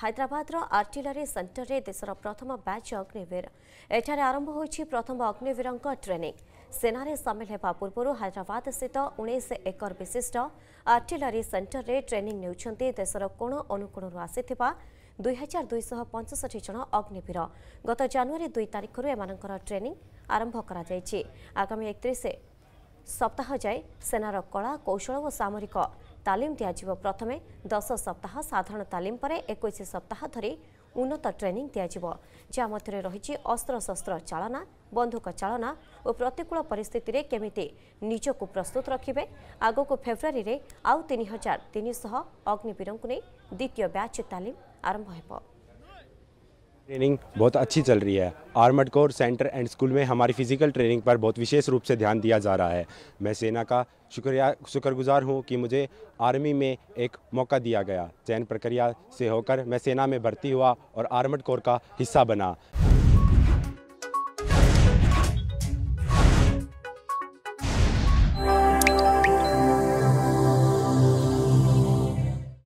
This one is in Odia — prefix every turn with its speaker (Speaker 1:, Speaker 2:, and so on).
Speaker 1: ହାଇଦ୍ରାବାଦର ଆର୍ଟିଲରୀ ସେଣ୍ଟରରେ ଦେଶର ପ୍ରଥମ ବ୍ୟାଚ୍ ଅଗ୍ନିବୀର ଏଠାରେ ଆରମ୍ଭ ହୋଇଛି ପ୍ରଥମ ଅଗ୍ନିବୀରଙ୍କ ଟ୍ରେନିଂ ସେନାରେ ସାମିଲ ହେବା ପୂର୍ବରୁ ହାଇଦ୍ରାବାଦସ୍ଥିତ ଉଣେଇଶ ଏକର ବିଶିଷ୍ଟ ଆର୍ଟିଲରୀ ସେଣ୍ଟରରେ ଟ୍ରେନିଂ ନେଉଛନ୍ତି ଦେଶର କୋଣ ଅନୁକୋଣରୁ ଆସିଥିବା ଦୁଇହଜାର ଦୁଇଶହ ପଞ୍ଚଷଠି ଜଣ ଅଗ୍ନିବୀର ଗତ ଜାନୁଆରୀ ଦୁଇ ତାରିଖରୁ ଏମାନଙ୍କର ଟ୍ରେନିଂ ଆରମ୍ଭ କରାଯାଇଛି ଆଗାମୀ ଏକତିରିଶ ସପ୍ତାହ ଯାଏ ସେନାର କଳା କୌଶଳ ଓ ସାମରିକ ତାଲିମ ଦିଆଯିବ ପ୍ରଥମେ ଦଶ ସପ୍ତାହ ସାଧାରଣ ତାଲିମ ପରେ ଏକୋଇଶ ସପ୍ତାହ ଧରି ଉନ୍ନତ ଟ୍ରେନିଂ ଦିଆଯିବ ଯାହା ମଧ୍ୟରେ ରହିଛି ଅସ୍ତ୍ରଶସ୍ତ୍ର ଚାଳନା ବନ୍ଧୁକ ଚାଳନା ଓ ପ୍ରତିକୂଳ ପରିସ୍ଥିତିରେ କେମିତି ନିଜକୁ ପ୍ରସ୍ତୁତ ରଖିବେ ଆଗକୁ ଫେବୃଆରୀରେ ଆଉ ତିନି ହଜାର ତିନିଶହ ଅଗ୍ନିବୀରଙ୍କୁ ନେଇ ଦ୍ୱିତୀୟ ବ୍ୟାଚ୍ ତାଲିମ ଆରମ୍ଭ ହେବ
Speaker 2: ट्रेनिंग बहुत अच्छी चल रही है armoured corps center and school में हमारी फिजिकल ट्रेनिंग पर बहुत विशेष रूप से ध्यान दिया जा रहा है मैं सेना का शुक्रिया शुक्रगुजार हूं कि मुझे आर्मी में एक मौका दिया गया चयन प्रक्रिया से होकर मैं सेना में भर्ती हुआ और आर्मड कोर का हिस्सा बना